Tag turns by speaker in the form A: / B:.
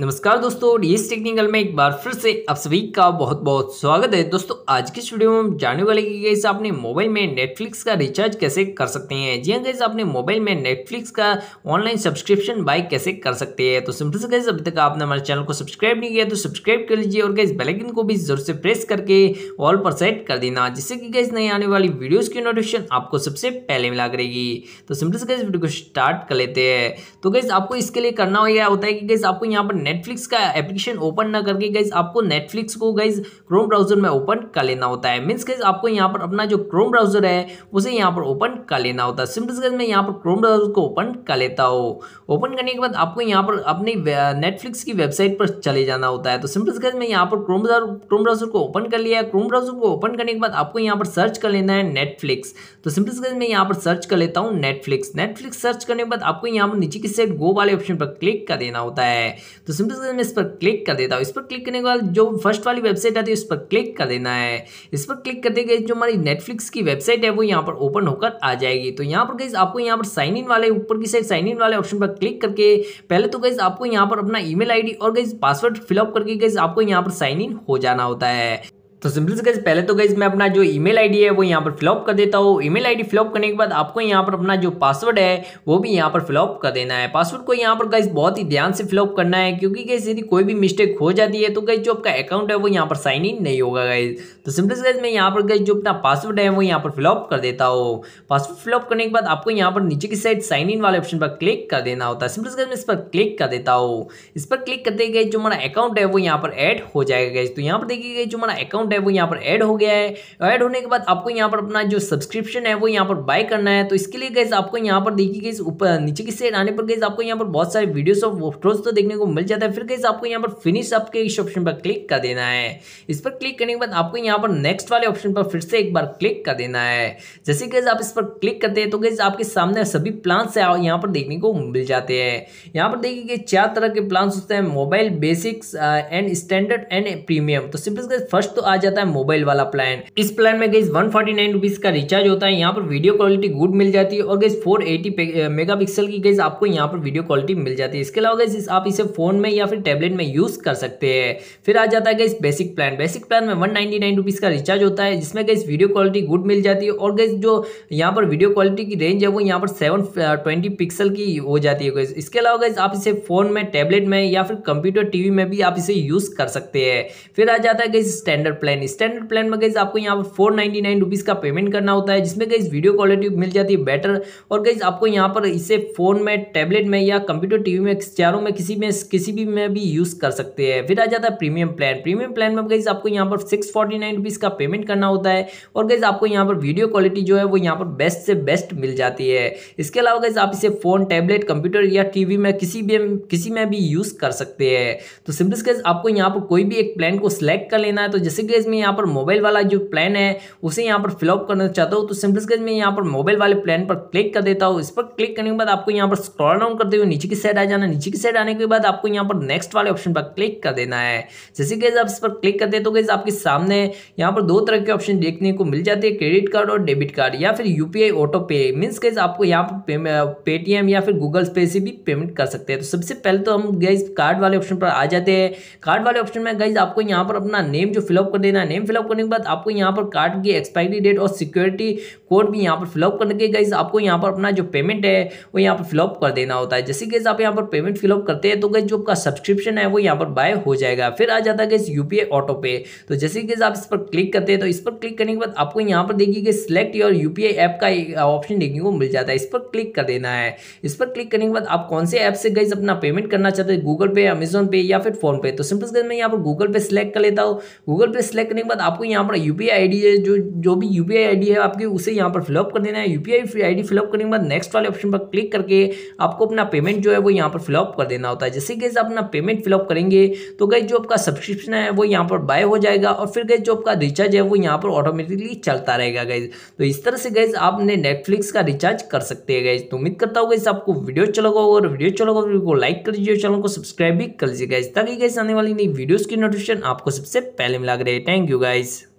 A: नमस्कार दोस्तों D technical में एक बार फिर से आप सभी का बहुत बहुत स्वागत है दोस्तों आज के स्टूडियो में हम जानने वाले कि गैस आपने मोबाइल में नेटफ्लिक्स का रिचार्ज कैसे कर सकते हैं जी हाँ गैस आपने मोबाइल में नेटफ्लिक्स का ऑनलाइन सब्सक्रिप्शन बाय कैसे कर सकते हैं तो सिंपल से गैस अभी तक आपने हमारे चैनल को सब्सक्राइब नहीं किया तो सब्सक्राइब कर लीजिए और गैस बेलाइकन को भी जरूर से प्रेस करके ऑल पर सेट कर देना जिससे कि गैस नई आने वाली वीडियोज़ की नोटिफिकेशन आपको सबसे पहले मिला करेगी तो सिंपल से गैस वीडियो को स्टार्ट कर लेते हैं तो गैस आपको इसके लिए करना होता है कि गैस आपको यहाँ पर नेटफ्लिक्स का एप्लीकेशन ओपन ना करके गाइज आपको नेटफ्लिक्स को गाइज क्रोम ब्राउजर में ओपन कर लेना होता है मीन्स गाइज आपको यहाँ पर अपना जो क्रोम ब्राउजर है उसे यहाँ पर ओपन कर लेना होता है सिम्पल्स गाइज मैं यहाँ पर क्रोम ब्राउजर को ओपन कर लेता हूँ ओपन करने के बाद आपको यहाँ पर अपने नेटफ्लिक्स की वेबसाइट पर चले जाना होता है तो सिम्पल्स गाइज मैं यहाँ पर क्रोम क्रोम ब्राउजर को ओपन कर लिया है क्रोम ब्राउजर को ओपन करने के बाद आपको यहाँ पर सर्च कर लेना है नेटफ्लिक्स तो सिम्पल्स गाइज मैं यहाँ पर सर्च कर लेता हूँ नेटफ्लिक्स नेटफ्लिक्स सर्च करने के बाद आपको यहाँ पर नीचे की साइड गो वाले ऑप्शन पर क्लिक कर देना होता है तो सिंपल से मैं इस पर क्लिक कर देता हूँ इस पर क्लिक करने के बाद जो फर्स्ट वाली वेबसाइट आती है उस पर क्लिक कर देना है इस पर क्लिक करते गए जो हमारी नेटफ्लिक्स की वेबसाइट है वो यहाँ पर ओपन होकर आ जाएगी तो यहाँ पर गई आपको यहाँ पर साइन इन वाले ऊपर की साइड साइन इन वाले ऑप्शन पर क्लिक करके पहले तो गई आपको यहाँ पर अपना ई मेल और गई पासवर्ड फिलअप करके गई आपको यहाँ पर साइन इन हो जाना होता है तो सिंपल से गैस पहले तो गैस मैं अपना जो ईमेल आईडी है वो यहाँ पर फिलअप कर देता हूँ ईमेल आईडी फिलअप करने के बाद आपको यहाँ पर अपना जो पासवर्ड है वो भी यहाँ पर फिलअप कर देना है पासवर्ड को यहाँ पर गैस बहुत ही ध्यान से फिलअप करना है क्योंकि गैस यदि कोई भी मिस्टेक हो जाती है तो गैस जो आपका अकाउंट है वो यहाँ पर साइन इन नहीं होगा गैस तो सिंपल से गैस मैं यहाँ पर गैस जो अपना पासवर्ड है वो यहाँ पर फिलअप कर देता हूँ पासवर्ड फिलअप करने के बाद आपको यहाँ पर नीचे की साइड साइन इन वाले ऑप्शन पर क्लिक कर देना होता है सिंपल से गैस मैं इस पर क्लिक कर देता हूँ इस पर क्लिक करते गए जो हमारा अकाउंट है वो यहाँ पर एड हो जाएगा गैस तो यहाँ पर देखिए जो हमारा अकाउंट है वो यहाँ पर ऐड हो गया है ऐड होने के बाद आपको यहाँ पर अपना जो सब्सक्रिप्शन है वो यहाँ पर बाय करना है तो इसके लिए गैस आपको यहाँ पर देखिए गैस ऊपर नीचे की साइड आने पर गैस आपको यहाँ पर बहुत सारे वीडियोस और फोटोज तो देखने को मिल जाता है फिर गैस आपको यहाँ पर फिनिश आपके इस ऑप्शन पर क्लिक कर देना है इस पर क्लिक करने के बाद आपको यहाँ पर नेक्स्ट वाले ऑप्शन पर फिर से एक बार क्लिक कर देना है जैसे गैस आप इस पर क्लिक करते हैं तो गैस आपके सामने सभी प्लान्स है यहाँ पर देखने को मिल जाते हैं यहाँ पर देखिए चार तरह के प्लान्स होते हैं mobile basics and standard and premium तो सिंपल गैस फर्स्ट तो आ जाता है मोबाइल वाला प्लान इस प्लान में गई वन फोर्टी का रिचार्ज होता है यहाँ पर वीडियो क्वालिटी गुड मिल जाती है और गई फोर एटी की गई आपको यहाँ पर वीडियो क्वालिटी मिल जाती है इसके अलावा गई आप इसे फोन में या फिर टेबलेट में यूज कर सकते हैं फिर आ जाता है guys basic plan basic plan में वन नाइनटी का रिचार्ज होता है जिसमें गई वीडियो क्वालिटी गुड मिल जाती है और गई जो यहाँ पर वीडियो क्वालिटी की रेंज है वो यहाँ पर सेवन ट्वेंटी पिक्सल की हो जाती है इसके अलावा गई आप इसे फोन में टैबलेट में या फिर कंप्यूटर टीवी में भी आप इसे यूज कर सकते हैं फिर आ जाता है गई स्टैंडर्ड प्लान स्टैंडर्ड प्लान में गई आपको यहाँ पर फोर नाइन्टी का पेमेंट करना होता है जिसमें गई वीडियो क्वालिटी मिल जाती है बेटर और गई आपको यहाँ पर इसे फ़ोन में टैबलेट में या कंप्यूटर टीवी में चारों में किसी में किसी भी में भी यूज़ कर सकते हैं फिर आ जाता है प्रीमियम प्लान प्रीमियम प्लान में गई आपको यहाँ पर सिक्स फोर्टी का पेमेंट करना होता है और गई आपको यहाँ पर वीडियो क्वालिटी जो है वो यहाँ पर बेस्ट से बेस्ट मिल जाती है इसके अलावा गई आप इसे फ़ोन टैबलेट कंप्यूटर या टीवी में किसी भी किसी में भी यूज़ कर सकते हैं तो सिंपल गैस आपको यहाँ पर कोई भी एक प्लान को सिलेक्ट कर लेना है तो जैसे कि केस में यहाँ पर मोबाइल वाला जो प्लान है उसे यहाँ पर फिलअप करना चाहता हूँ तो सिंपल केस में यहाँ पर मोबाइल वाले प्लान पर क्लिक कर देता हूँ इस पर क्लिक करने के बाद आपको यहाँ पर स्क्रॉल डाउन करते हुए नीचे की साइड आ जाना नीचे की साइड आने के बाद आपको यहाँ पर नेक्स्ट वाले ऑप्शन पर क्लिक कर देना है जैसे कि आप इस पर क्लिक करते तो गैस आपके सामने यहाँ पर दो तरह के ऑप्शन देखने को मिल जाते हैं क्रेडिट कार्ड और डेबिट कार्ड या फिर U auto pay means guys आपको यहाँ पर पेटीएम या फिर गूगल पे से भी पेमेंट कर सकते हैं तो सबसे पहले तो हम गैस कार्ड वाले ऑप्शन पर आ जाते हैं कार्ड वाले ऑप्शन में गैस आपको यहाँ पर अपना नेम जो फिलअप कर देना है नेम फिलअप करने के बाद आपको यहाँ पर कार्ड की एक्सपायरी डेट और सिक्योरिटी कोड भी यहाँ पर फिलअप करके गाइज आपको यहाँ पर अपना जो पेमेंट है वो यहाँ पर फिलअप कर देना होता है जैसे गाइज आप यहाँ पर पेमेंट फिलअप करते हैं तो गाइज जो आपका सब्सक्रिप्शन है वो यहाँ पर बाय हो जाएगा फिर आ जाता है गाइज यू ऑटो पे तो जैसे गाइज आप इस पर क्लिक करते हैं तो इस पर क्लिक करने के बाद आपको यहाँ पर देखिए सिलेक्ट योर यू ऐप का ऑप्शन uh, देखने को मिल जाता है इस पर क्लिक कर देना है इस पर क्लिक करने के बाद आप कौन से ऐप से गाइज अपना पेमेंट करना चाहते हैं गूगल पे अमेजोन पे या फिर फोन पे तो सिंपल गाइज मैं यहाँ पर गूगल पे सिलेक्ट कर लेता हूँ गूगल पे सेलेक्ट करने के बाद आपको यहाँ पर यू पी है जो जो भी यू पी है आपकी उसे यहाँ पर फिलअप कर देना है यू पी आई फिलअप करने के बाद नेक्स्ट वाले ऑप्शन पर क्लिक करके आपको अपना पेमेंट जो है वो यहाँ पर फिलअप कर देना होता है जैसे गैस अपना पेमेंट फिलअप करेंगे तो गैस जो आपका सब्सक्रिप्शन है वो यहाँ पर बाय हो जाएगा और फिर गए जो आपका रिचार्ज है वो यहाँ पर ऑटोमेटिकली चलता रहेगा गैज तो इस तरह से गैज आपने नेटफ्लिक्स का रिचार्ज कर सकते हैं गैस तो उम्मीद करता हूँ गैस आपको वीडियो चलोगा अच्छा और वीडियो चलोगा वीडियो को लाइक कर दीजिए चैनल को सब्सक्राइब भी कर लीजिए गैस ताकि गैस आने वाली नई वीडियोज़ की नोटिफिकेशन आपको सबसे पहले मिला रहे thank you guys